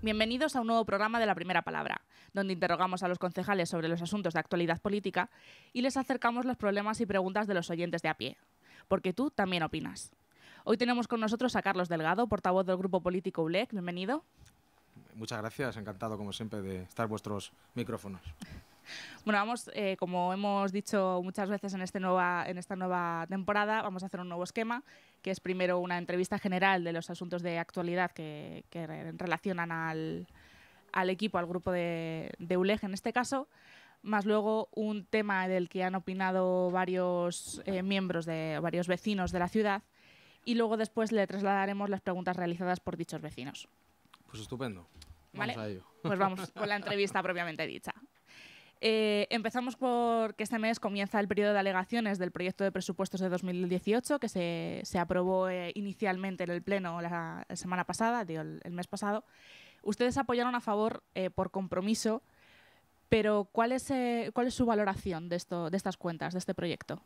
Bienvenidos a un nuevo programa de La Primera Palabra, donde interrogamos a los concejales sobre los asuntos de actualidad política y les acercamos los problemas y preguntas de los oyentes de a pie, porque tú también opinas. Hoy tenemos con nosotros a Carlos Delgado, portavoz del grupo político ULEC. Bienvenido. Muchas gracias, encantado como siempre de estar vuestros micrófonos. Bueno, vamos, eh, como hemos dicho muchas veces en, este nueva, en esta nueva temporada, vamos a hacer un nuevo esquema que es primero una entrevista general de los asuntos de actualidad que, relacionan al, al, equipo, al grupo de, de ULEG en este caso, más luego un tema del que han opinado varios eh, miembros, de varios vecinos de la ciudad, y luego después le trasladaremos las preguntas realizadas por dichos vecinos. Pues estupendo. Vamos a ello. Pues vamos con la entrevista propiamente dicha. Eh, empezamos por que este mes comienza el periodo de alegaciones del proyecto de presupuestos de 2018 que se, se aprobó eh, inicialmente en el Pleno la, semana pasada, el, mes pasado. Ustedes apoyaron a favor eh, por compromiso, pero ¿cuál es, eh, ¿cuál es su valoración de, esto, de estas cuentas, de este proyecto?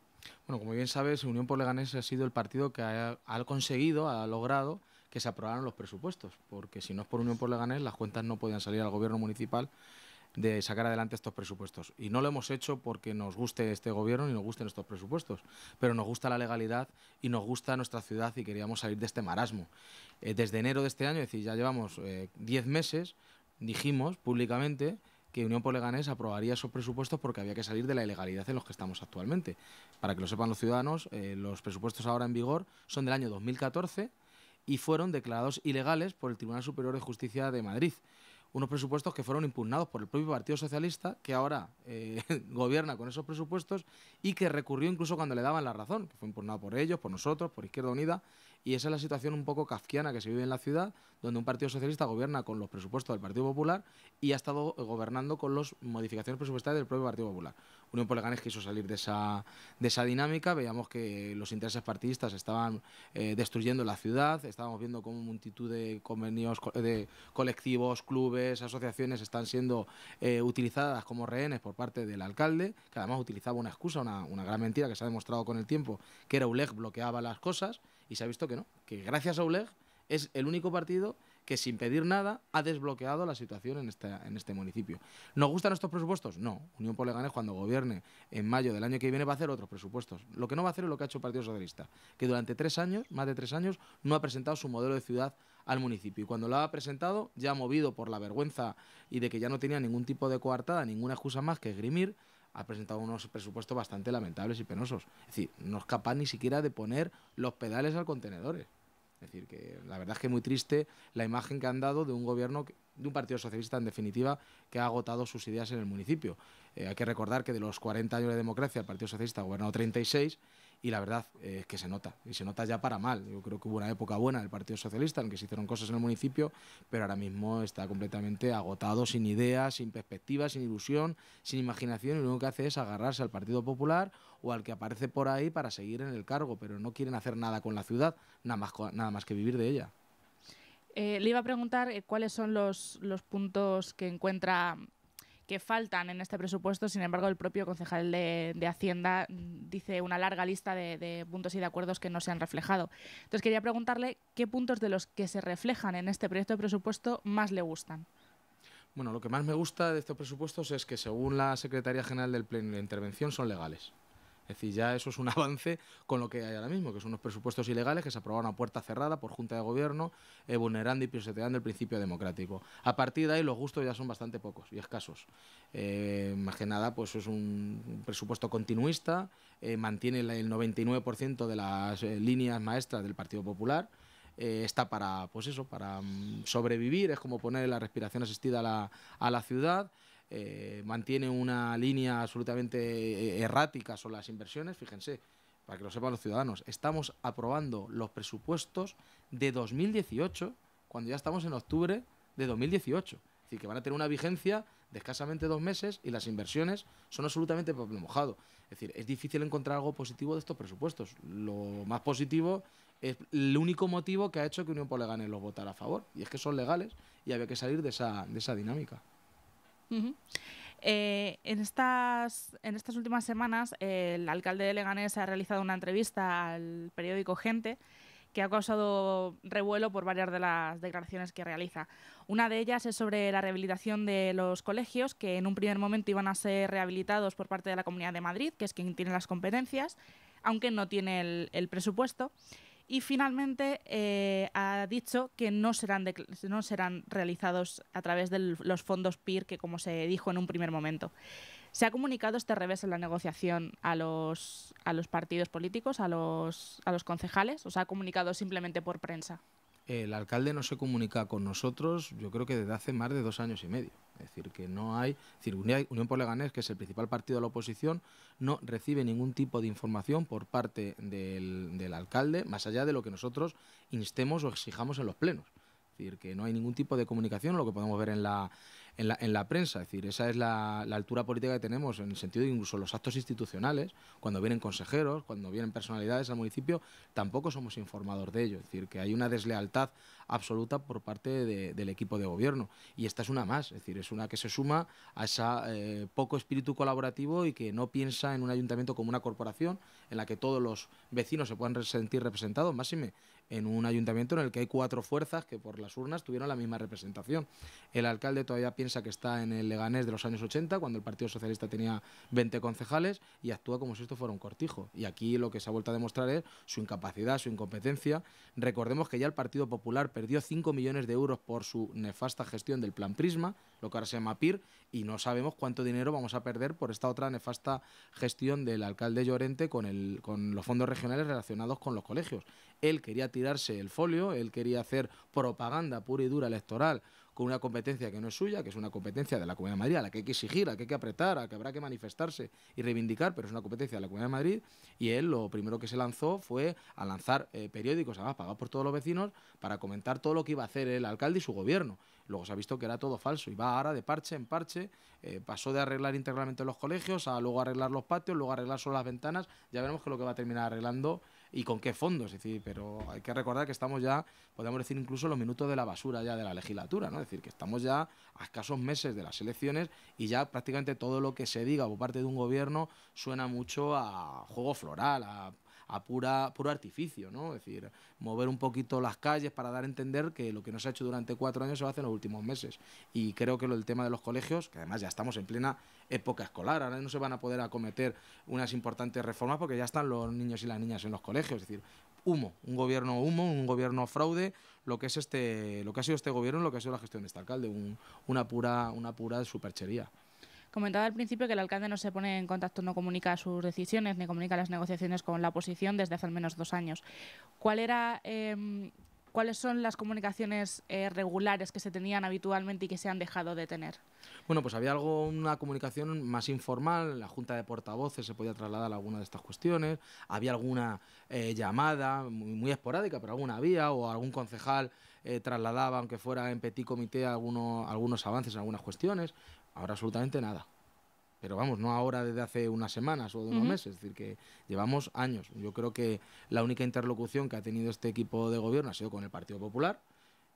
Bueno, como bien sabes, Unión por Leganés ha sido el partido que ha, ha conseguido, ha logrado que se aprobaran los presupuestos, porque si no es por Unión por Leganés, las cuentas no podían salir al gobierno municipal de sacar adelante estos presupuestos. Y no lo hemos hecho porque nos guste este gobierno y nos gusten estos presupuestos, pero nos gusta la legalidad y nos gusta nuestra ciudad y queríamos salir de este marasmo. Eh, desde enero de este año, es decir, ya llevamos 10 eh, meses, dijimos públicamente que Unión por aprobaría esos presupuestos porque había que salir de la ilegalidad en los que estamos actualmente. Para que lo sepan los ciudadanos, eh, los presupuestos ahora en vigor son del año 2014 y fueron declarados ilegales por el Tribunal Superior de Justicia de Madrid unos presupuestos que fueron impugnados por el propio Partido Socialista, que ahora eh, gobierna con esos presupuestos y que recurrió incluso cuando le daban la razón, que fue impugnado por ellos, por nosotros, por Izquierda Unida, y esa es la situación un poco kafkiana que se vive en la ciudad, donde un Partido Socialista gobierna con los presupuestos del Partido Popular y ha estado eh, gobernando con las modificaciones presupuestarias del propio Partido Popular. Unión por quiso salir de esa, de esa dinámica, veíamos que los intereses partidistas estaban eh, destruyendo la ciudad, estábamos viendo como multitud de convenios de colectivos, clubes, esas asociaciones están siendo eh, utilizadas como rehenes por parte del alcalde, que además utilizaba una excusa, una, gran mentira que se ha demostrado con el tiempo, que era ULEG bloqueaba las cosas, y se ha visto que no, que gracias a ULEG es el único partido que sin pedir nada ha desbloqueado la situación en este, en este municipio. ¿Nos gustan estos presupuestos? No. Unión por cuando gobierne en mayo del año que viene va a hacer otros presupuestos. Lo que no va a hacer es lo que ha hecho el Partido Socialista, que durante tres años, más de tres años, no ha presentado su modelo de ciudad al municipio. Y cuando la ha presentado, ya movido por la vergüenza y de que ya no tenía ningún tipo de coartada, ninguna excusa más que esgrimir, ha presentado unos presupuestos bastante lamentables y penosos. Es decir, no es capaz ni siquiera de poner los pedales al contenedor. Es decir, que la verdad es que es muy triste la imagen que han dado de un gobierno, de un partido socialista en definitiva, que ha agotado sus ideas en el municipio. Eh, hay que recordar que de los 40 años de democracia el Partido Socialista ha gobernado 36 y la verdad eh, es que se nota, y se nota ya para mal. Yo creo que hubo una época buena del Partido Socialista en que se hicieron cosas en el municipio, pero ahora mismo está completamente agotado, sin ideas, sin perspectivas, sin ilusión, sin imaginación, y lo único que hace es agarrarse al Partido Popular o al que aparece por ahí para seguir en el cargo, pero no quieren hacer nada con la ciudad, nada más, nada más que vivir de ella. Eh, le iba a preguntar eh, cuáles son los, los puntos que encuentra que faltan en este presupuesto. Sin embargo, el propio concejal de, Hacienda dice una larga lista de, puntos y de acuerdos que no se han reflejado. Entonces, quería preguntarle qué puntos de los que se reflejan en este proyecto de presupuesto más le gustan. Bueno, lo que más me gusta de estos presupuestos es que, según la Secretaría General del Pleno de la intervención, son legales. Es decir, ya eso es un avance con lo que hay ahora mismo, que son unos presupuestos ilegales que se aprobaron a puerta cerrada por Junta de Gobierno, eh, vulnerando y pisoteando el principio democrático. A partir de ahí los gustos ya son bastante pocos y escasos. Eh, más que nada, pues es un presupuesto continuista, eh, mantiene el 99% de las líneas maestras del Partido Popular. está para, pues eso, para mm, sobrevivir, es como poner la respiración asistida a la, a la ciudad. Eh, mantiene una línea absolutamente eh, errática sobre las inversiones. Fíjense, para que lo sepan los ciudadanos, estamos aprobando los presupuestos de 2018 cuando ya estamos en octubre de 2018. Es decir, que van a tener una vigencia de escasamente dos meses y las inversiones son absolutamente mojado. Es decir, es difícil encontrar algo positivo de estos presupuestos. Lo más positivo es el único motivo que ha hecho que Unión Poleganes los votara a favor, y es que son legales y había que salir de esa, de esa dinámica. Eh, en, estas, en estas últimas semanas, el alcalde de Leganés ha realizado una entrevista al periódico Gente que ha causado revuelo por varias de las declaraciones que realiza. Una de ellas es sobre la rehabilitación de los colegios, que en un primer momento iban a ser rehabilitados por parte de la Comunidad de Madrid, que es quien tiene las competencias, aunque no tiene el presupuesto y finalmente eh, ha dicho que no serán, no serán realizados a través de los fondos PIR, que como se dijo en un primer momento. Se ha comunicado este revés en la negociación a los, a los partidos políticos, a los, a los concejales, o se ha comunicado simplemente por prensa el alcalde no se comunica con nosotros, yo creo que desde hace más de dos años y medio. Es decir, que no hay. Es Unión por Leganés, que es el principal partido de la oposición, no recibe ningún tipo de información por parte del, alcalde, más allá de lo que nosotros instemos o exijamos en los plenos. Es decir, que no hay ningún tipo de comunicación, lo que podemos ver en la, en la, prensa. Es decir, esa es la, altura política que tenemos en el sentido de incluso los actos institucionales, cuando vienen consejeros, cuando vienen personalidades al municipio, tampoco somos informados de ello. Es decir, que hay una deslealtad absoluta por parte del equipo de gobierno. Y esta es una más, es decir, es una que se suma a ese eh, poco espíritu colaborativo y que no piensa en un ayuntamiento como una corporación en la que todos los vecinos se puedan sentir representados, máxime en un ayuntamiento en el que hay cuatro fuerzas que por las urnas tuvieron la misma representación. El alcalde todavía piensa que está en el Leganés de los años 80, cuando el Partido Socialista tenía 20 concejales, y actúa como si esto fuera un cortijo. Y aquí lo que se ha vuelto a demostrar es su incapacidad, su incompetencia. Recordemos que ya el Partido Popular perdió 5 millones de euros por su nefasta gestión del plan Prisma, lo que ahora se llama PIR, y no sabemos cuánto dinero vamos a perder por esta otra nefasta gestión del alcalde Llorente con, con los fondos regionales relacionados con los colegios. Él quería tirarse el folio, él quería hacer propaganda pura y dura electoral con una competencia que no es suya, que es una competencia de la Comunidad de Madrid, a la que hay que exigir, a la que hay que apretar, a la que habrá que manifestarse y reivindicar, pero es una competencia de la Comunidad de Madrid. Y él lo primero que se lanzó fue a lanzar eh, periódicos, además pagados por todos los vecinos, para comentar todo lo que iba a hacer el alcalde y su gobierno. Luego se ha visto que era todo falso y va ahora de parche en parche, eh, pasó de arreglar integralmente los colegios a luego arreglar los patios, luego arreglar solo las ventanas, ya veremos que es lo que va a terminar arreglando y con qué fondos. Es decir, pero hay que recordar que estamos ya, podemos decir incluso los minutos de la basura ya de la legislatura, ¿no? Es decir, que estamos ya a escasos meses de las elecciones y ya prácticamente todo lo que se diga por parte de un gobierno suena mucho a juego floral, a a pura, puro artificio, ¿no? Es decir, mover un poquito las calles para dar a entender que lo que no se ha hecho durante cuatro años se va a hacer en los últimos meses. Y creo que lo, el tema de los colegios, que además ya estamos en plena época escolar. Ahora no se van a poder acometer unas importantes reformas porque ya están los niños y las niñas en los colegios. Es decir, humo, un gobierno humo, un gobierno fraude, lo que es este, lo que ha sido este gobierno, lo que ha sido la gestión de este alcalde, una pura, una pura superchería. Comentaba al principio que el alcalde no se pone en contacto, no comunica sus decisiones ni comunica las negociaciones con la oposición desde hace al menos dos años. ¿Cuál era em, ¿cuáles son las comunicaciones eh, regulares que se tenían habitualmente y que se han dejado de tener? Bueno, pues había algo, una comunicación más informal, la junta de portavoces se podía trasladar a alguna de estas cuestiones, había alguna eh, llamada muy, esporádica, pero alguna había, o algún concejal eh, trasladaba, aunque fuera en petit comité, algunos avances en algunas cuestiones, ahora absolutamente nada pero vamos, no ahora desde hace unas semanas o de unos meses, es decir, que llevamos años. Yo creo que la única interlocución que ha tenido este equipo de gobierno ha sido con el Partido Popular.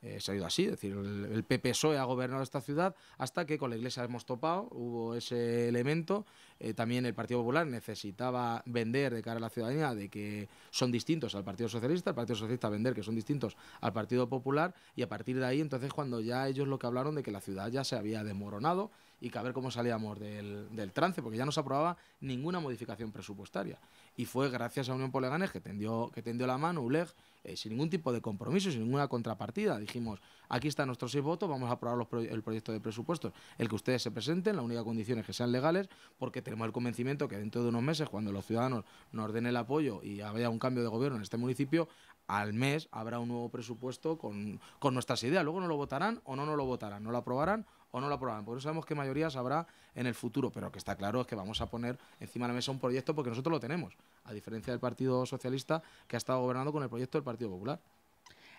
Eh, se ha ido así, es decir, el, el e ha gobernado esta ciudad hasta que con la Iglesia hemos topado, hubo ese elemento. Eh, también el Partido Popular necesitaba vender de cara a la ciudadanía de que son distintos al Partido Socialista, el Partido Socialista vender que son distintos al Partido Popular y a partir de ahí entonces cuando ya ellos lo que hablaron de que la ciudad ya se había desmoronado, y que a ver cómo salíamos del, del trance, porque ya no se aprobaba ninguna modificación presupuestaria. Y fue gracias a Unión Poleganes que tendió, que tendió la mano ULEG eh, sin ningún tipo de compromiso, sin ninguna contrapartida. Dijimos, aquí están nuestros seis votos, vamos a aprobar el proyecto de presupuestos, el que ustedes se presenten, la única condición es que sean legales, porque tenemos el convencimiento que dentro de unos meses, cuando los ciudadanos nos den el apoyo y haya un cambio de gobierno en este municipio, al mes habrá un nuevo presupuesto con, nuestras ideas. Luego no lo votarán o no no lo votarán, no lo aprobarán o no lo aprobarán, porque eso sabemos que mayorías habrá en el futuro, pero lo que está claro es que vamos a poner encima de la mesa un proyecto porque nosotros lo tenemos, a diferencia del Partido Socialista que ha estado gobernando con el proyecto del Partido Popular.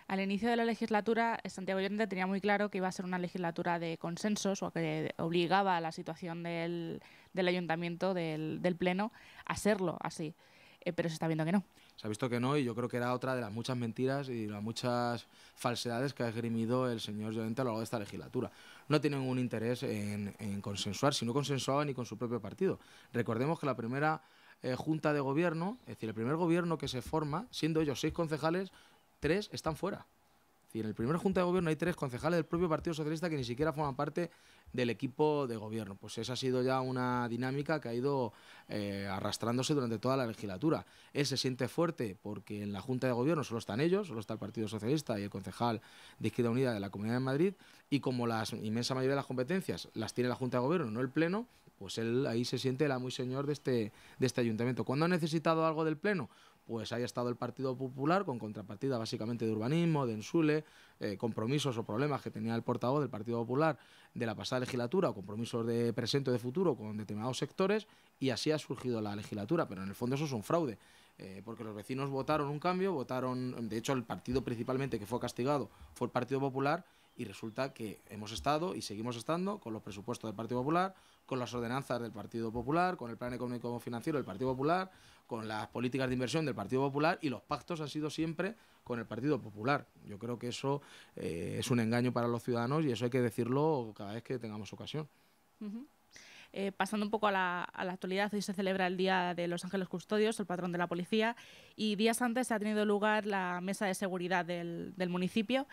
Al inicio de la legislatura, eh, Santiago Llorente tenía muy claro que iba a ser una legislatura de consensos o que obligaba a la situación del, ayuntamiento, del, Pleno, a serlo así, eh, pero se está viendo que no se ha visto que no y yo creo que era otra de las muchas mentiras y las muchas falsedades que ha esgrimido el señor Llorente a lo largo de esta legislatura. No tiene ningún interés en, consensuar, si no consensuaba ni con su propio partido. Recordemos que la primera eh, junta de gobierno, es decir, el primer gobierno que se forma, siendo ellos seis concejales, tres están fuera en el primer Junta de Gobierno hay tres concejales del propio Partido Socialista que ni siquiera forman parte del equipo de gobierno. Pues esa ha sido ya una dinámica que ha ido eh, arrastrándose durante toda la legislatura. Él se siente fuerte porque en la Junta de Gobierno solo están ellos, solo está el Partido Socialista y el concejal de Izquierda Unida de la Comunidad de Madrid, y como la inmensa mayoría de las competencias las tiene la Junta de Gobierno, no el Pleno, pues él ahí se siente la muy señor de este, de este ayuntamiento. ¿Cuándo ha necesitado algo del Pleno? pues haya estado el Partido Popular con contrapartida básicamente de urbanismo, de ensule, eh, compromisos o problemas que tenía el portavoz del Partido Popular de la pasada legislatura compromisos de presente o de futuro con determinados sectores y así ha surgido la legislatura, pero en el fondo eso es un fraude. Eh, porque los vecinos votaron un cambio, votaron, de hecho el partido principalmente que fue castigado fue el Partido Popular y resulta que hemos estado y seguimos estando con los presupuestos del Partido Popular, con las ordenanzas del Partido Popular, con el plan económico financiero del Partido Popular, con las políticas de inversión del Partido Popular y los pactos han sido siempre con el Partido Popular. Yo creo que eso eh, es un engaño para los ciudadanos y eso hay que decirlo cada vez que tengamos ocasión. Eh, pasando un poco a la, actualidad, hoy se celebra el Día de los Ángeles Custodios, el patrón de la policía, y días antes se ha tenido lugar la mesa de seguridad del municipio.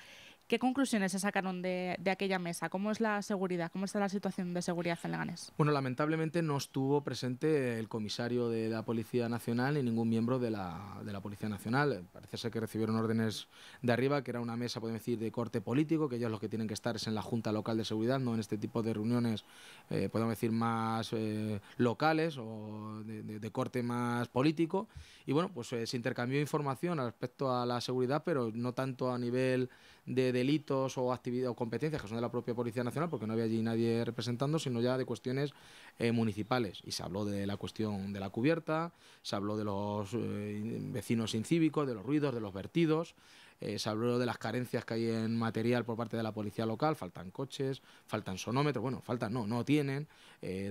¿Qué conclusiones se sacaron de, aquella mesa? ¿Cómo es la seguridad? ¿Cómo está la situación de seguridad en Leganés? Bueno, lamentablemente no estuvo presente el comisario de la Policía Nacional ni ningún miembro de la, de la Policía Nacional. Parece ser que recibieron órdenes de arriba, que era una mesa, podemos decir, de corte político, que ellos lo que tienen que estar es en la Junta Local de Seguridad, no en este tipo de reuniones, eh, podemos decir, más eh, locales o de, corte más político. Y bueno, pues eh, se intercambió información respecto a la seguridad, pero no tanto a nivel de delitos o actividades o competencias que son de la propia Policía Nacional, porque no había allí nadie representando, sino ya de cuestiones eh, municipales. Y se habló de la cuestión de la cubierta, se habló de los vecinos eh, vecinos incívicos, de los ruidos, de los vertidos. Eh, se habló de las carencias que hay en material por parte de la policía local, faltan coches, faltan sonómetros, bueno, faltan, no, no tienen,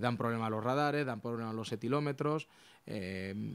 dan problemas a los radares, dan problemas a los etilómetros,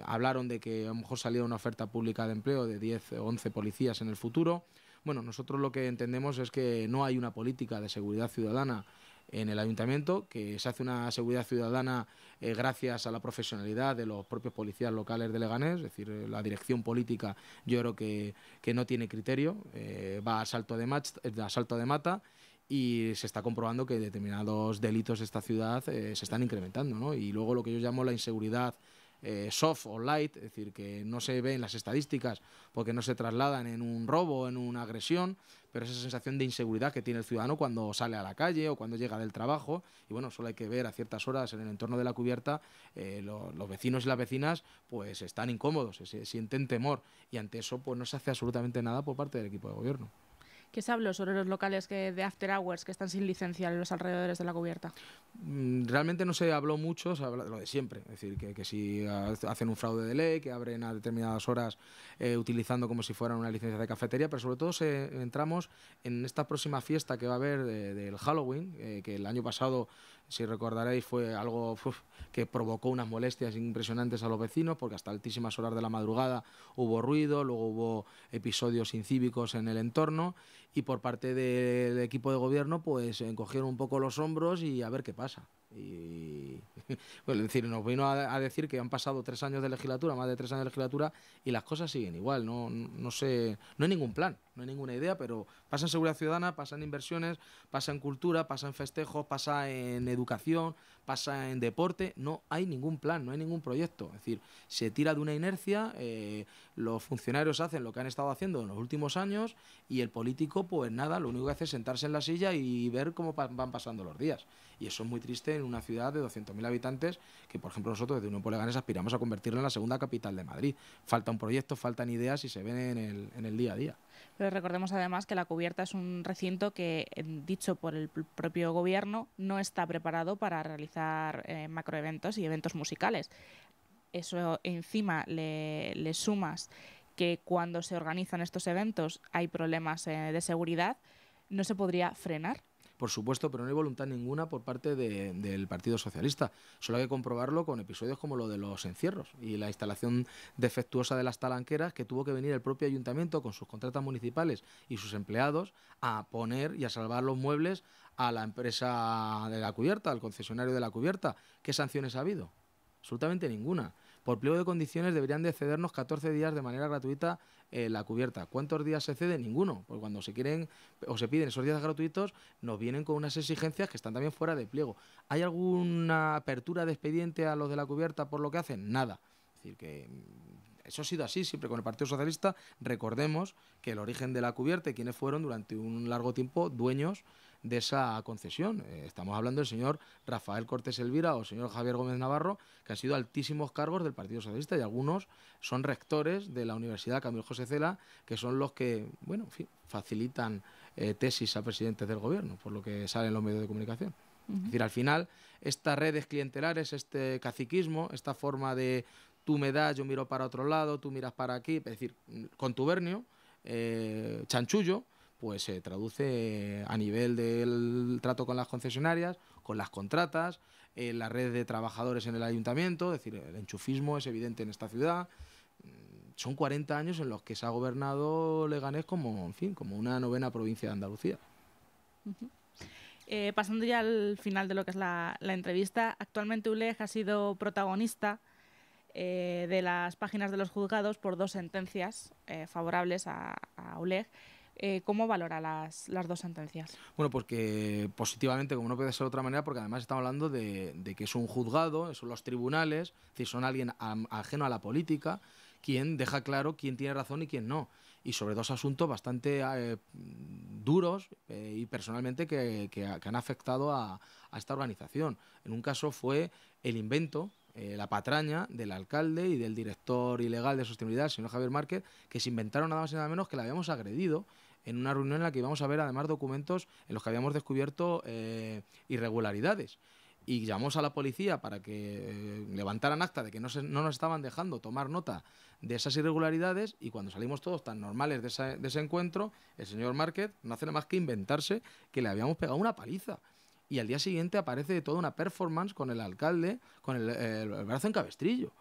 hablaron de que a lo mejor salía una oferta pública de empleo de 10 o 11 policías en el futuro, bueno, nosotros lo que entendemos es que no hay una política de seguridad ciudadana en el ayuntamiento, que se hace una seguridad ciudadana eh, gracias a la profesionalidad de los propios policías locales de Leganés, es decir, eh, la dirección política yo creo que, no tiene criterio, eh, va a salto de, de mata y se está comprobando que determinados delitos de esta ciudad se están incrementando, ¿no? Y luego lo que yo llamo la inseguridad eh, soft o light, es decir, que no se ve en las estadísticas porque no se trasladan en un robo, en una agresión, pero esa sensación de inseguridad que tiene el ciudadano cuando sale a la calle o cuando llega del trabajo. Y bueno, solo hay que ver a ciertas horas en el entorno de la cubierta, eh, los vecinos y las vecinas pues están incómodos, se sienten temor y ante eso pues no se hace absolutamente nada por parte del equipo de gobierno. ¿Qué se habló sobre los locales que, de After Hours que están sin licencia en los alrededores de la cubierta? Mm, realmente no se habló mucho, se habla de lo de siempre. Es decir, que, si hacen un fraude de ley, que abren a determinadas horas eh, utilizando como si fueran una licencia de cafetería, pero sobre todo entramos en esta próxima fiesta que va a haber del Halloween, eh, que el año pasado si recordaréis, fue algo que provocó unas molestias impresionantes a los vecinos, porque hasta altísimas horas de la madrugada hubo ruido, luego hubo episodios incívicos en el entorno, y por parte del equipo de gobierno, pues encogieron un poco los hombros y a ver qué pasa. Y, es decir, nos vino a, decir que han pasado tres años de legislatura, más de tres años de legislatura, y las cosas siguen igual, no, no, sé, no hay ningún plan no hay ninguna idea, pero pasa en seguridad ciudadana, pasa en inversiones, pasa en cultura, pasa en festejos, pasa en educación, pasa en deporte, no hay ningún plan, no hay ningún proyecto. Es decir, se tira de una inercia, eh, los funcionarios hacen lo que han estado haciendo en los últimos años y el político, pues nada, lo único que hace es sentarse en la silla y ver cómo van pasando los días. Y eso es muy triste en una ciudad de 200.000 habitantes, que por ejemplo nosotros desde Unión poleganes aspiramos a convertirla en la segunda capital de Madrid. Falta un proyecto, faltan ideas y se ven en el día a día pero recordemos además que la cubierta es un recinto que, eh, dicho por el propio gobierno, no está preparado para realizar eh, macroeventos y eventos musicales. Eso encima le, sumas que cuando se organizan estos eventos hay problemas eh, de seguridad, ¿no se podría frenar? por supuesto, pero no hay voluntad ninguna por parte del Partido Socialista. Solo hay que comprobarlo con episodios como lo de los encierros y la instalación defectuosa de las talanqueras que tuvo que venir el propio ayuntamiento con sus contratas municipales y sus empleados a poner y a salvar los muebles a la empresa de la cubierta, al concesionario de la cubierta. ¿Qué sanciones ha habido? Absolutamente ninguna. Por pliego de condiciones deberían de cedernos 14 días de manera gratuita eh, la cubierta. ¿Cuántos días se cede? Ninguno. Porque cuando se quieren o se piden esos días gratuitos, nos vienen con unas exigencias que están también fuera de pliego. ¿Hay alguna apertura de expediente a los de la cubierta por lo que hacen? Nada. Es decir, que mm, eso ha sido así siempre con el Partido Socialista. Recordemos que el origen de la cubierta y quienes fueron durante un largo tiempo dueños de esa concesión. Eh, estamos hablando del señor Rafael Cortés Elvira o el señor Javier Gómez Navarro, que han sido altísimos cargos del Partido Socialista y algunos son rectores de la Universidad Camilo José Cela, que son los que, bueno, en fin, facilitan eh, tesis a presidentes del gobierno, por lo que salen los medios de comunicación. Es decir, al final, estas redes clientelares, este caciquismo, esta forma de tú me das, yo miro para otro lado, tú miras para aquí, es decir, mm, contubernio, eh, chanchullo, pues se traduce eh, a nivel del trato con las concesionarias, con las contratas, la red de trabajadores en el ayuntamiento, es decir, el enchufismo es evidente en esta ciudad. Mm, son 40 años en los que se ha gobernado Leganés como, en fin, como una novena provincia de Andalucía. Eh, pasando ya al final de lo que es la, entrevista, actualmente ULEG ha sido protagonista eh, de las páginas de los juzgados por dos sentencias favorables a, a ULEG. Eh, ¿Cómo valora las, dos sentencias? Bueno, porque positivamente, como no puede ser de otra manera, porque además estamos hablando de, que es un juzgado, son los tribunales, es decir, son alguien ajeno a la política, quien deja claro quién tiene razón y quién no. Y sobre dos asuntos bastante eh, duros eh, y personalmente que, han afectado a, esta organización. En un caso fue el invento la patraña del alcalde y del director ilegal de sostenibilidad, el señor Javier Márquez, que se inventaron nada más y nada menos que la habíamos agredido en una reunión en la que íbamos a ver además documentos en los que habíamos descubierto eh, irregularidades. Y llamamos a la policía para que eh, levantaran acta de que no, no, nos estaban dejando tomar nota de esas irregularidades y cuando salimos todos tan normales de, ese encuentro, el señor Márquez no hace nada más que inventarse que le habíamos pegado una paliza y al día siguiente aparece toda una performance con el alcalde, con el, el brazo en cabestrillo.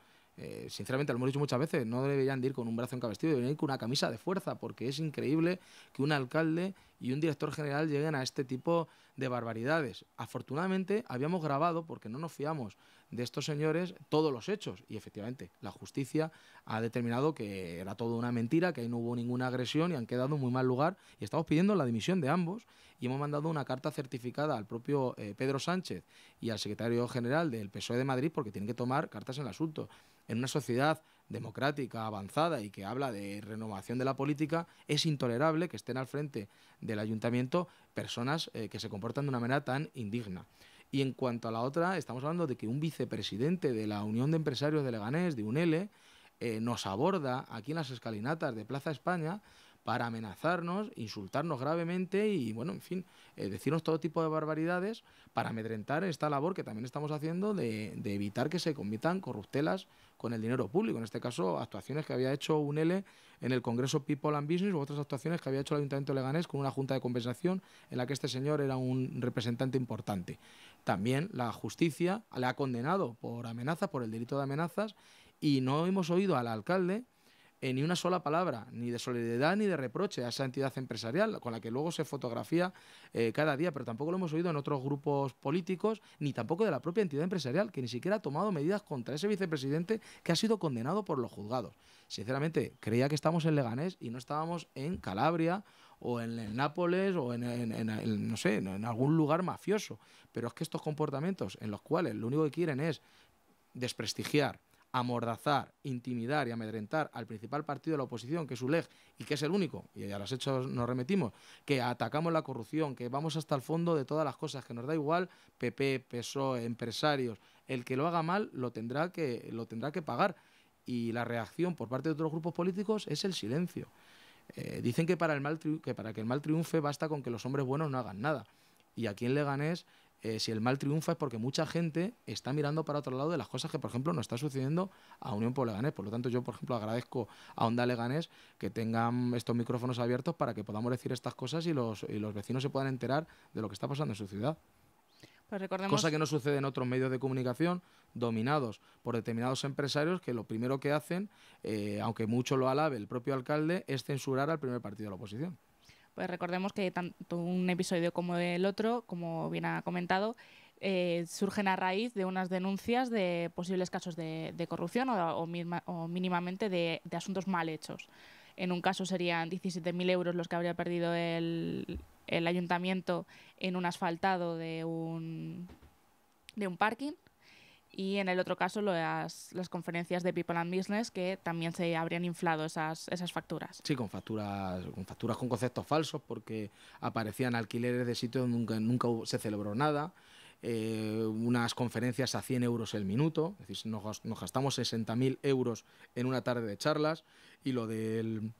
Eh, sinceramente, lo hemos dicho muchas veces, no deberían ir con un brazo encabestido, deberían ir con una camisa de fuerza, porque es increíble que un alcalde y un director general lleguen a este tipo de barbaridades. Afortunadamente, habíamos grabado, porque no nos fiamos de estos señores, todos los hechos. Y efectivamente, la justicia ha determinado que era todo una mentira, que ahí no hubo ninguna agresión y han quedado en muy mal lugar. Y estamos pidiendo la dimisión de ambos y hemos mandado una carta certificada al propio eh, Pedro Sánchez y al secretario general del PSOE de Madrid porque tienen que tomar cartas en el asunto en una sociedad democrática, avanzada y que habla de renovación de la política, es intolerable que estén al frente del ayuntamiento personas eh, que se comportan de una manera tan indigna. Y en cuanto a la otra, estamos hablando de que un vicepresidente de la Unión de Empresarios de Leganés, de UNELE, eh, nos aborda aquí en las escalinatas de Plaza España para amenazarnos, insultarnos gravemente y, bueno, en fin, eh, decirnos todo tipo de barbaridades para amedrentar esta labor que también estamos haciendo de, evitar que se comitan corruptelas con el dinero público. En este caso, actuaciones que había hecho UNELE en el Congreso People and Business u otras actuaciones que había hecho el Ayuntamiento de Leganés con una junta de compensación en la que este señor era un representante importante. También la justicia le ha condenado por amenaza, por el delito de amenazas, y no hemos oído al alcalde ni una sola palabra, ni de solidaridad ni de reproche a esa entidad empresarial con la que luego se fotografía eh, cada día, pero tampoco lo hemos oído en otros grupos políticos, ni tampoco de la propia entidad empresarial, que ni siquiera ha tomado medidas contra ese vicepresidente que ha sido condenado por los juzgados. Sinceramente, creía que estamos en Leganés y no estábamos en Calabria o en, Nápoles o en no sé, en algún lugar mafioso. Pero es que estos comportamientos en los cuales lo único que quieren es desprestigiar, amordazar, intimidar y amedrentar al principal partido de la oposición, que es ULEG, y que es el único, y a los hechos nos remetimos, que atacamos la corrupción, que vamos hasta el fondo de todas las cosas, que nos da igual PP, PSOE, empresarios, el que lo haga mal lo tendrá que, lo tendrá que pagar. Y la reacción por parte de otros grupos políticos es el silencio. Eh, dicen que para, el que para que el mal triunfe basta con que los hombres buenos no hagan nada. Y a aquí le Leganés eh, si el mal triunfa es porque mucha gente está mirando para otro lado de las cosas que, por ejemplo, no está sucediendo a Unión Puebla Por lo tanto, yo, por ejemplo, agradezco a Onda Leganés que tengan estos micrófonos abiertos para que podamos decir estas cosas y los, los vecinos se puedan enterar de lo que está pasando en su ciudad. Pues Cosa que no sucede en otros medios de comunicación dominados por determinados empresarios que lo primero que hacen, eh, aunque mucho lo alabe el propio alcalde, es censurar al primer partido de la oposición. Pues recordemos que tanto un episodio como el otro, como bien ha comentado, eh, surgen a raíz de unas denuncias de posibles casos de, corrupción o, mínimamente de, asuntos mal hechos. En un caso serían 17.000 euros los que habría perdido el, ayuntamiento en un asfaltado de un, de un parking y en el otro caso las, las, conferencias de People and Business que también se habrían inflado esas, esas facturas. Sí, con facturas, con facturas con conceptos falsos porque aparecían alquileres de sitios donde nunca, nunca se celebró nada. Eh, unas conferencias a 100 euros el minuto, es decir, nos, gastamos 60.000 euros en una tarde de charlas y lo del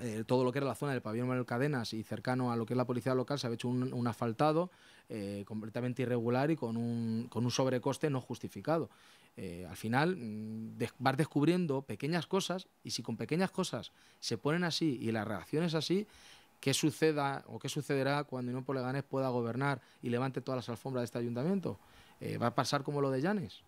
eh, todo lo que era la zona del pabellón Manuel Cadenas y cercano a lo que es la policía local se había hecho un asfaltado eh, completamente irregular y con un, sobrecoste no justificado. Eh, al final va mm, vas descubriendo pequeñas cosas y si con pequeñas cosas se ponen así y la reacción es así, ¿qué suceda o qué sucederá cuando Inón Poleganés pueda gobernar y levante todas las alfombras de este ayuntamiento? Eh, ¿Va a pasar como lo de Llanes?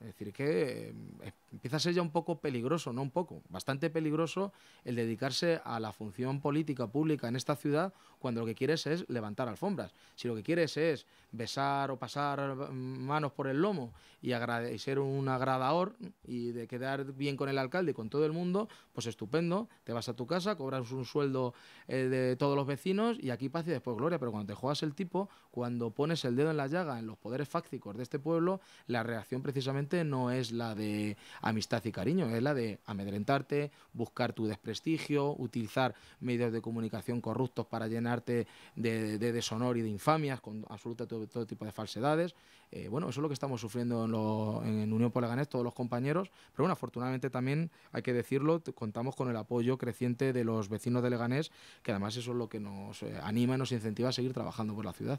Es decir, que mm, empieza a ser ya un poco peligroso, no un poco, bastante peligroso el dedicarse a la función política pública en esta ciudad cuando lo que quieres es levantar alfombras. Si lo que quieres es besar o pasar mm, manos por el lomo y, ser un agradador y de quedar bien con el alcalde y con todo el mundo, pues estupendo, te vas a tu casa, cobras un sueldo eh, de todos los vecinos y aquí paz y después gloria. Pero cuando te juegas el tipo, cuando pones el dedo en la llaga en los poderes fácticos de este pueblo, la reacción precisamente no es la de amistad y cariño, es la de amedrentarte, buscar tu desprestigio, utilizar medios de comunicación corruptos para llenarte de, deshonor y de infamias con absoluta todo, tipo de falsedades. Eh, bueno, eso es lo que estamos sufriendo en, lo, Unión por Leganés, todos los compañeros, pero bueno, afortunadamente también hay que decirlo, contamos con el apoyo creciente de los vecinos de Leganés, que además eso es lo que nos eh, anima y nos incentiva a seguir trabajando por la ciudad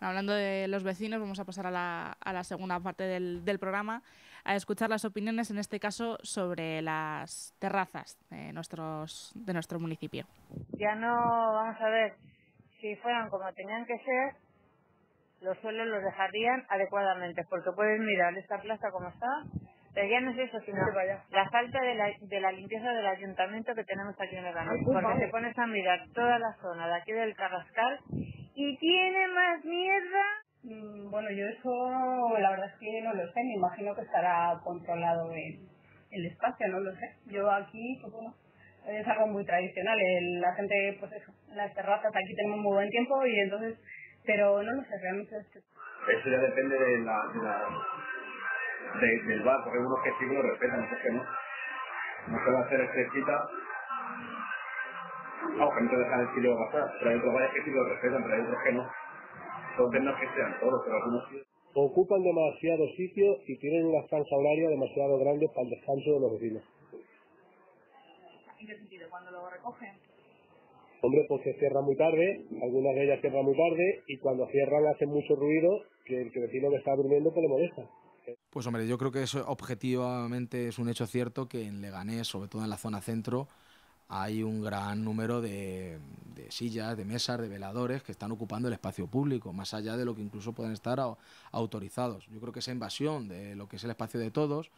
hablando de los vecinos, vamos a pasar a la, segunda parte del, programa, a escuchar las opiniones, en este caso, sobre las terrazas de, nuestros, de nuestro municipio. Ya no, vamos a ver, si fueran como tenían que ser, los suelos los dejarían adecuadamente, porque pueden mirar esta plaza como está, pero ya no es eso, sino la falta de la, limpieza del ayuntamiento que tenemos aquí en el pues Porque te pones a mirar toda la zona de aquí del Carrascal ¿Y tiene más mierda? Mm, bueno, yo eso la verdad es que no lo sé, me imagino que estará controlado en el espacio, no lo sé. Yo aquí, pues es algo muy tradicional, la gente, pues eso, las terrazas aquí tenemos muy buen tiempo y entonces, pero no lo sé, realmente es que... Eso ya depende de la, de la de, del bar, porque hay unos que sí lo respetan, sé que no. No se va a hacer estrechita que ah, no te dejan el pero hay otros que sí lo respetan, pero hay otros que no. que sean todos, pero algunos sí. Ocupan demasiado sitio y tienen una franja horaria demasiado grande para el descanso de los vecinos. ¿En qué sentido? ¿Cuándo lo recogen? Hombre, pues se cierran muy tarde, algunas de ellas cierran muy tarde y cuando cierran hacen mucho ruido que el vecino que está durmiendo que pues le molesta. Pues hombre, yo creo que eso objetivamente es un hecho cierto que en Leganés, sobre todo en la zona centro, hay un gran número de, sillas, de mesas, de veladores que están ocupando el espacio público, más allá de lo que incluso pueden estar autorizados. Yo creo que esa invasión de lo que es el espacio de todos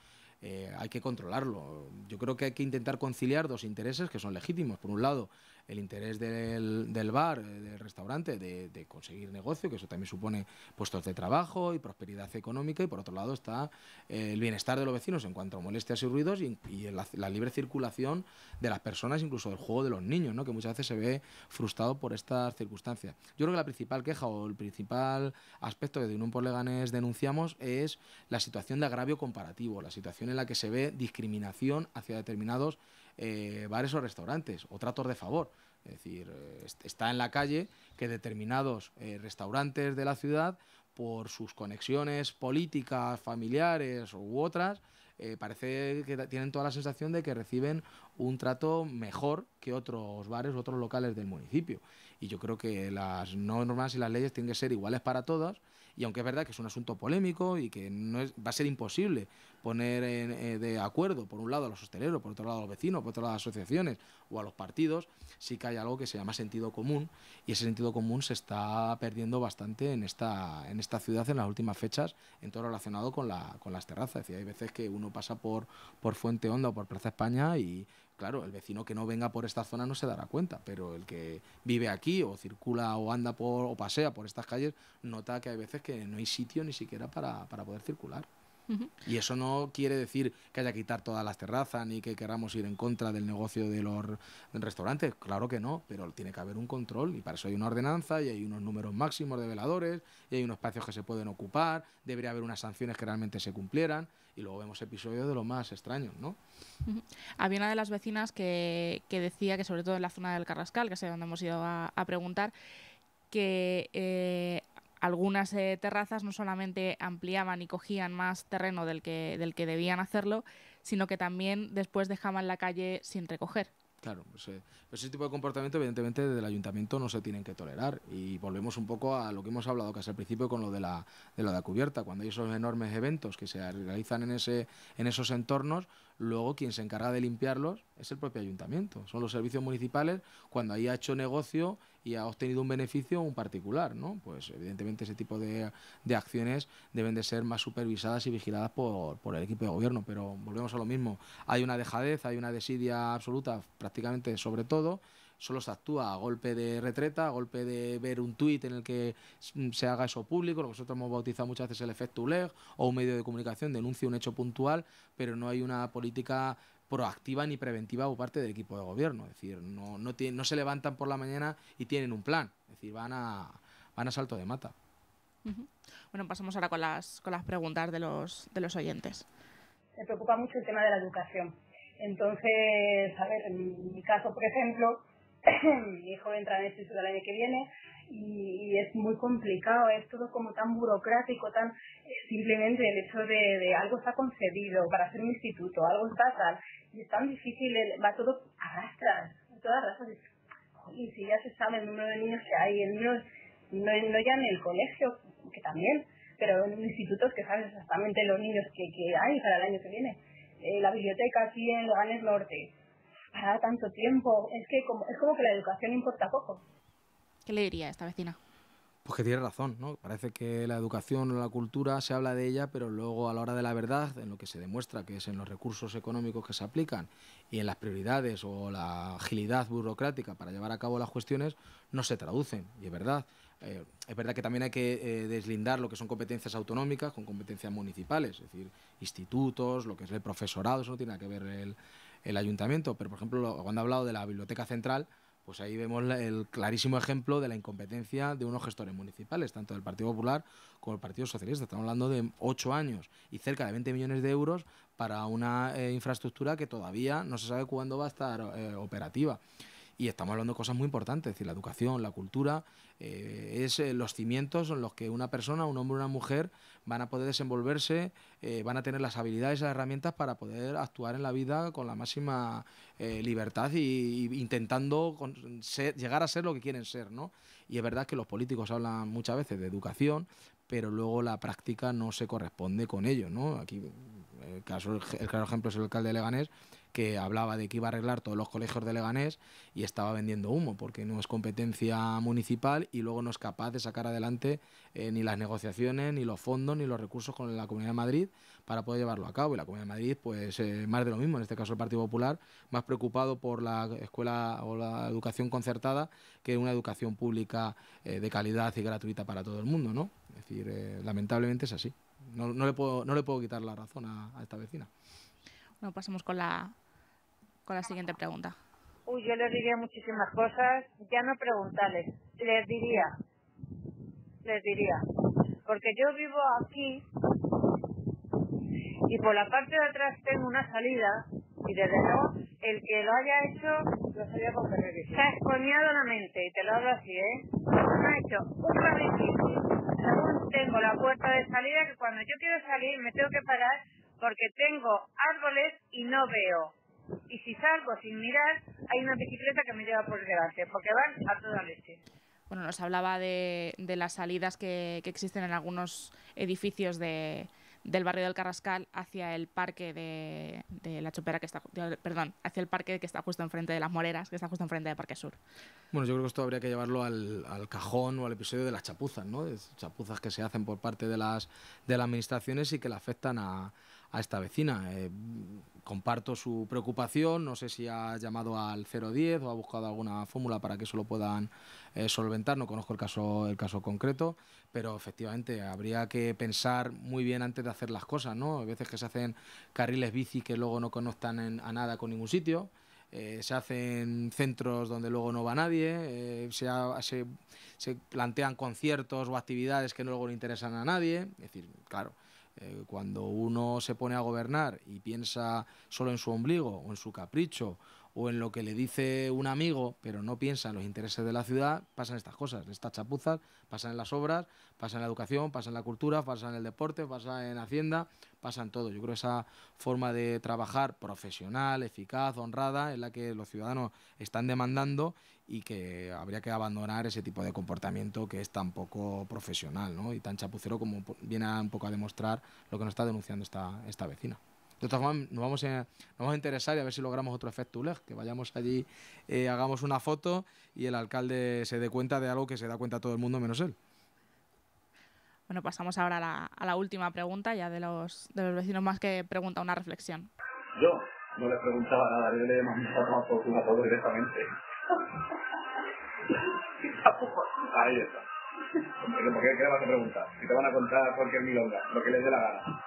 eh, hay que controlarlo. Yo creo que hay que intentar conciliar dos intereses que son legítimos. Por un lado, el interés del, bar, eh, del restaurante, de, conseguir negocio, que eso también supone puestos de trabajo y prosperidad económica, y por otro lado está eh, el bienestar de los vecinos en cuanto a molestias y ruidos y, la, libre circulación de las personas, incluso del juego de los niños, ¿no? que muchas veces se ve frustrado por estas circunstancias. Yo creo que la principal queja o el principal aspecto que de un por Leganés denunciamos es la situación de agravio comparativo, la situación en la que se ve discriminación hacia determinados eh, bares o restaurantes o tratos de favor. Es decir, eh, está en la calle que determinados eh, restaurantes de la ciudad, por sus conexiones políticas, familiares u otras, parece que tienen toda la sensación de que reciben un trato mejor que otros bares, otros locales del municipio. Y yo creo que las normas y las leyes tienen que ser iguales para todas y aunque es verdad que es un asunto polémico y que no va a ser imposible poner eh, de acuerdo, por un lado, a los hosteleros, por otro lado, a los vecinos, por otro lado, a las asociaciones o a los partidos, sí que hay algo que se llama sentido común y ese sentido común se está perdiendo bastante en esta, en esta ciudad en las últimas fechas, en todo relacionado con, las terrazas. Es decir, hay veces que uno pasa por, por Fuente Honda o por Plaza España y claro, el vecino que no venga por esta zona no se dará cuenta, pero el que vive aquí o circula o anda por o pasea por estas calles nota que hay veces que no hay sitio ni siquiera para, poder circular. Y eso no quiere decir que haya que quitar todas las terrazas ni que queramos ir en contra del negocio de los restaurantes, claro que no, pero tiene que haber un control y para eso hay una ordenanza y hay unos números máximos de veladores y hay unos espacios que se pueden ocupar, debería haber unas sanciones que realmente se cumplieran y luego vemos episodios de lo más extraño, ¿no? Había una de las vecinas que, decía que, sobre todo en la zona del Carrascal, que es donde hemos ido a, preguntar, que eh, algunas eh, terrazas no solamente ampliaban y cogían más terreno del que, del que debían hacerlo, sino que también después dejaban la calle sin recoger. Claro, pues, eh, ese tipo de comportamiento evidentemente desde el ayuntamiento no se tienen que tolerar y volvemos un poco a lo que hemos hablado casi al principio con lo de la, de la cubierta, cuando hay esos enormes eventos que se realizan en, ese, en esos entornos, luego quien se encarga de limpiarlos es el propio ayuntamiento, son los servicios municipales cuando ahí ha hecho negocio y ha obtenido un beneficio un particular, ¿no? Pues evidentemente ese tipo de, de acciones deben de ser más supervisadas y vigiladas por, por, el equipo de gobierno, pero volvemos a lo mismo. Hay una dejadez, hay una desidia absoluta prácticamente sobre todo, solo se actúa a golpe de retreta, a golpe de ver un tuit en el que se haga eso público, lo que nosotros hemos bautizado muchas veces el efecto ULEG, o un medio de comunicación denuncia un hecho puntual, pero no hay una política proactiva ni preventiva por parte del equipo de gobierno. Es decir, no, no, no se levantan por la mañana y tienen un plan. Es decir, van a, van a salto de mata. Bueno, pasamos ahora con las, con las preguntas de los, de los oyentes. Me preocupa mucho el tema de la educación. Entonces, a ver, en mi caso, por ejemplo, mi hijo entra en el instituto el año que viene, y, es muy complicado, es todo como tan burocrático, tan eh, simplemente el hecho de, de algo está concedido para hacer un instituto, algo está tal, y es tan difícil, va todo arrastras, todas arrastras, y si ya se sabe el número de niños que hay, el número, no, ya en el colegio, que también, pero en institutos que sabes exactamente los niños que, que hay para el año que viene. Eh, la biblioteca aquí en Loganes Norte, para tanto tiempo, es que como, es como que la educación importa poco. ¿Qué le diría esta vecina? Pues que tiene razón, ¿no? Parece que la educación o la cultura se habla de ella, pero luego a la hora de la verdad, en lo que se demuestra, que es en los recursos económicos que se aplican y en las prioridades o la agilidad burocrática para llevar a cabo las cuestiones, no se traducen. Y es verdad, eh, es verdad que también hay que eh, deslindar lo que son competencias autonómicas con competencias municipales, es decir, institutos, lo que es el profesorado, eso no tiene que ver el, el ayuntamiento, pero por ejemplo, cuando ha hablado de la biblioteca central, pues ahí vemos el clarísimo ejemplo de la incompetencia de unos gestores municipales, tanto del Partido Popular como del Partido Socialista. Estamos hablando de ocho años y cerca de 20 millones de euros para una eh, infraestructura que todavía no se sabe cuándo va a estar eh, operativa y estamos hablando de cosas muy importantes, es decir, la educación, la cultura, eh, es eh, los cimientos en los que una persona, un hombre o una mujer van a poder desenvolverse, eh, van a tener las habilidades y las herramientas para poder actuar en la vida con la máxima libertad y, intentando llegar a ser lo que quieren ser, ¿no? Y es verdad que los políticos hablan muchas veces de educación, pero luego la práctica no se corresponde con ello, ¿no? Aquí el, caso, el claro ejemplo es el alcalde de Leganés, que hablaba de que iba a arreglar todos los colegios de Leganés y estaba vendiendo humo porque no es competencia municipal y luego no es capaz de sacar adelante eh, ni las negociaciones, ni los fondos, ni los recursos con la Comunidad de Madrid para poder llevarlo a cabo. Y la Comunidad de Madrid, pues eh, más de lo mismo, en este caso el Partido Popular, más preocupado por la escuela o la educación concertada que una educación pública eh, de calidad y gratuita para todo el mundo, ¿no? Es decir, lamentablemente es así. No, le puedo, no le puedo quitar la razón a, a esta vecina. Bueno, pasamos con la con la siguiente pregunta. Uy, yo les diría muchísimas cosas, ya no preguntarles, les diría, les diría, porque yo vivo aquí y por la parte de atrás tengo una salida y desde luego el que lo haya hecho lo sabía con Se ha esconeado la mente y te lo hago así, ¿eh? Me ha hecho tengo la puerta de salida que cuando yo quiero salir me tengo que parar porque tengo árboles y no veo y si salgo sin mirar, hay una bicicleta que me lleva por delante, porque van a toda leche. Bueno, nos hablaba de, de las salidas que, que, existen en algunos edificios de, del barrio del Carrascal hacia el parque de, de la Chopera que está, perdón, hacia el parque que está justo enfrente de las Moreras, que está justo enfrente del Parque Sur. Bueno, yo creo que esto habría que llevarlo al, al cajón o al episodio de las chapuzas, ¿no? chapuzas que se hacen por parte de las, de las administraciones y que le afectan a, a esta vecina. Eh, comparto su preocupación, no sé si ha llamado al 010 o ha buscado alguna fórmula para que eso lo puedan eh, solventar, no conozco el caso, el caso concreto, pero efectivamente habría que pensar muy bien antes de hacer las cosas, ¿no? Hay veces que se hacen carriles bici que luego no conectan a nada con ningún sitio. Eh, se hacen centros donde luego no va nadie, se, plantean conciertos o actividades que luego no interesan a nadie. Es decir, claro, eh, cuando uno se pone a gobernar y piensa solo en su ombligo o en su capricho o en lo que le dice un amigo, pero no piensa en los intereses de la ciudad, pasan estas cosas, estas chapuzas, pasan en las obras, pasan en la educación, pasan en la cultura, pasan en el deporte, pasan en Hacienda, pasan todo. Yo creo que esa forma de trabajar profesional, eficaz, honrada, es la que los ciudadanos están demandando y que habría que abandonar ese tipo de comportamiento que es tan poco profesional ¿no? y tan chapucero como viene un poco a demostrar lo que nos está denunciando esta vecina. De todas nos vamos, a, nos vamos a interesar y a ver si logramos otro efecto ULEG, que vayamos allí, eh, hagamos una foto y el alcalde se dé cuenta de algo que se da cuenta todo el mundo menos él. Bueno, pasamos ahora a la, a la última pregunta, ya de los, de los vecinos más que pregunta una reflexión. Yo no le preguntaba nada, yo le mandaba una foto directamente. Ahí está. ¿Por qué, le vas a preguntar? Si te van a contar cualquier milonga, lo que les dé la gana.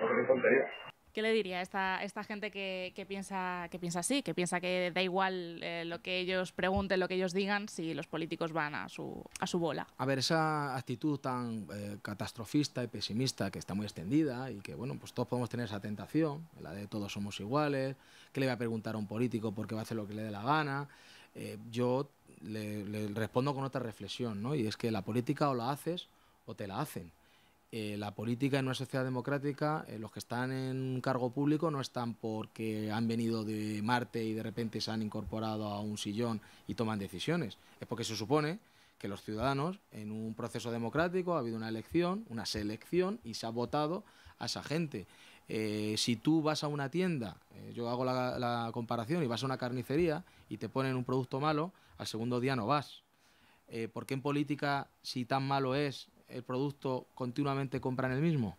Lo que es tontería. ¿Qué le diría a esta, esta gente que, piensa, que piensa así, que piensa que da igual eh, lo que ellos pregunten, lo que ellos digan, si los políticos van a su, a su bola? A ver, esa actitud tan eh, catastrofista y pesimista que está muy extendida y que, bueno, pues todos podemos tener esa tentación, la de todos somos iguales, que le va a preguntar a un político porque va a hacer lo que le dé la gana. Eh, yo le, respondo con otra reflexión, ¿no? Y es que la política o la haces o te la hacen. Eh, la política en una sociedad democrática, eh, los que están en un cargo público no están porque han venido de Marte y de repente se han incorporado a un sillón y toman decisiones. Es porque se supone que los ciudadanos, en un proceso democrático, ha habido una elección, una selección y se ha votado a esa gente. Eh, si tú vas a una tienda, yo hago la, comparación, y vas a una carnicería y te ponen un producto malo, al segundo día no vas. Porque ¿por qué en política, si tan malo es, el producto continuamente compran el mismo?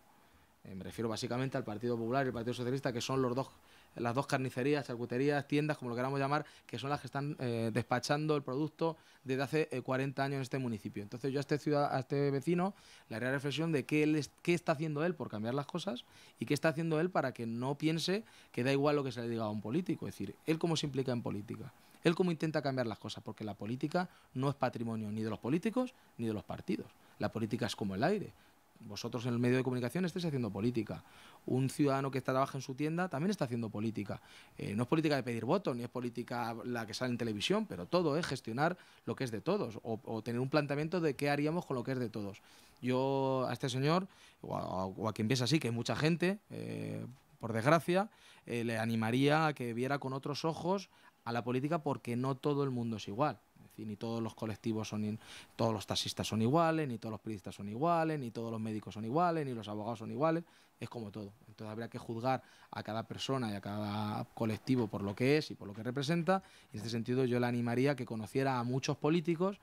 Eh, me refiero básicamente al Partido Popular y al Partido Socialista, que son los dos, las dos carnicerías, charcuterías, tiendas, como lo queramos llamar, que son las que están eh, despachando el producto desde hace 40 eh, años en este municipio. Entonces yo a este, ciudad, a este vecino le haría reflexión de qué, es, qué está haciendo él por cambiar las cosas y qué está haciendo él para que no piense que da igual lo que se le diga a un político. Es decir, él cómo se implica en política. Él cómo intenta cambiar las cosas, porque la política no es patrimonio ni de los políticos ni de los partidos. La política es como el aire. Vosotros en el medio de comunicación estáis haciendo política. Un ciudadano que está, trabaja en su tienda también está haciendo política. Eh, no es política de pedir votos, ni es política la que sale en televisión, pero todo es gestionar lo que es de todos o, tener un planteamiento de qué haríamos con lo que es de todos. Yo a este señor, o a, quien piensa así, que hay mucha gente, eh, por desgracia, eh, le animaría a que viera con otros ojos a la política porque no todo el mundo es igual ni todos los colectivos son, todos los taxistas son iguales, ni todos los periodistas son iguales, ni todos los médicos son iguales, ni los abogados son iguales, es como todo. Entonces habría que juzgar a cada persona y a cada colectivo por lo que es y por lo que representa. En este sentido yo le animaría a que conociera a muchos políticos,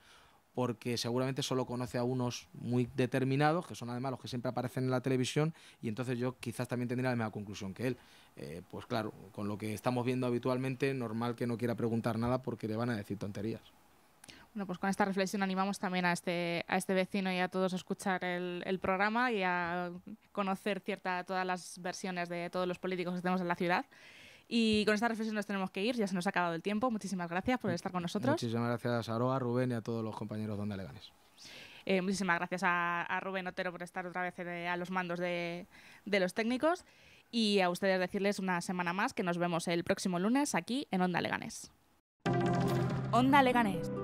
porque seguramente solo conoce a unos muy determinados, que son además los que siempre aparecen en la televisión, y entonces yo quizás también tendría la misma conclusión que él. Eh, pues claro, con lo que estamos viendo habitualmente, normal que no quiera preguntar nada porque le van a decir tonterías. Bueno, pues con esta reflexión animamos también a este, a este vecino y a todos a escuchar el, programa y a conocer cierta, todas las versiones de todos los políticos que tenemos en la ciudad. Y con esta reflexión nos tenemos que ir, ya se nos ha acabado el tiempo. Muchísimas gracias por estar con nosotros. Muchísimas gracias a Aroa, Rubén y a todos los compañeros de Onda Leganés. Eh, muchísimas gracias a, Rubén Otero por estar otra vez eh, a los mandos de, de los técnicos y a ustedes decirles una semana más que nos vemos el próximo lunes aquí en Onda Leganés. Onda Leganés.